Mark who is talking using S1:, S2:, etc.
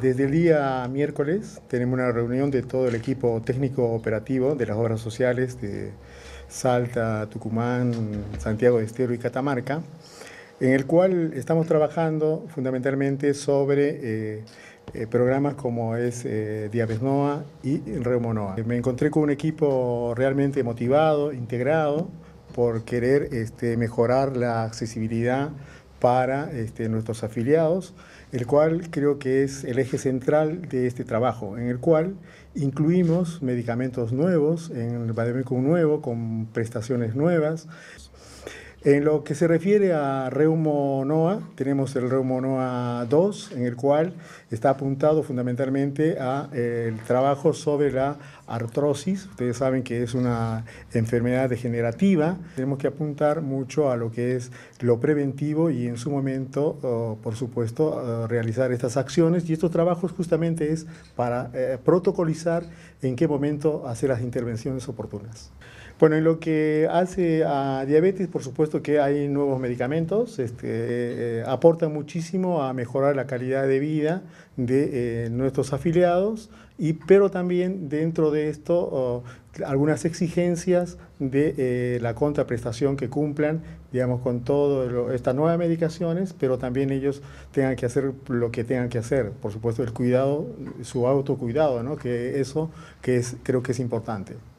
S1: Desde el día miércoles tenemos una reunión de todo el equipo técnico operativo de las obras sociales de Salta, Tucumán, Santiago de Estero y Catamarca, en el cual estamos trabajando fundamentalmente sobre eh, eh, programas como es eh, NOA y Reumonoa. Me encontré con un equipo realmente motivado, integrado, por querer este, mejorar la accesibilidad para este, nuestros afiliados, el cual creo que es el eje central de este trabajo, en el cual incluimos medicamentos nuevos, en el Bademecum nuevo, con prestaciones nuevas, en lo que se refiere a Reumonoa, tenemos el Reumonoa 2, en el cual está apuntado fundamentalmente a eh, el trabajo sobre la artrosis. Ustedes saben que es una enfermedad degenerativa. Tenemos que apuntar mucho a lo que es lo preventivo y en su momento, por supuesto, realizar estas acciones. Y estos trabajos justamente es para eh, protocolizar en qué momento hacer las intervenciones oportunas. Bueno, en lo que hace a diabetes, por supuesto, que hay nuevos medicamentos, este, eh, eh, aportan muchísimo a mejorar la calidad de vida de eh, nuestros afiliados, y, pero también dentro de esto oh, algunas exigencias de la contraprestación que cumplan, digamos, con todas estas nuevas medicaciones, pero también ellos tengan que hacer lo que tengan que hacer, por supuesto el cuidado, su autocuidado, ¿no? que eso que es, creo que es importante.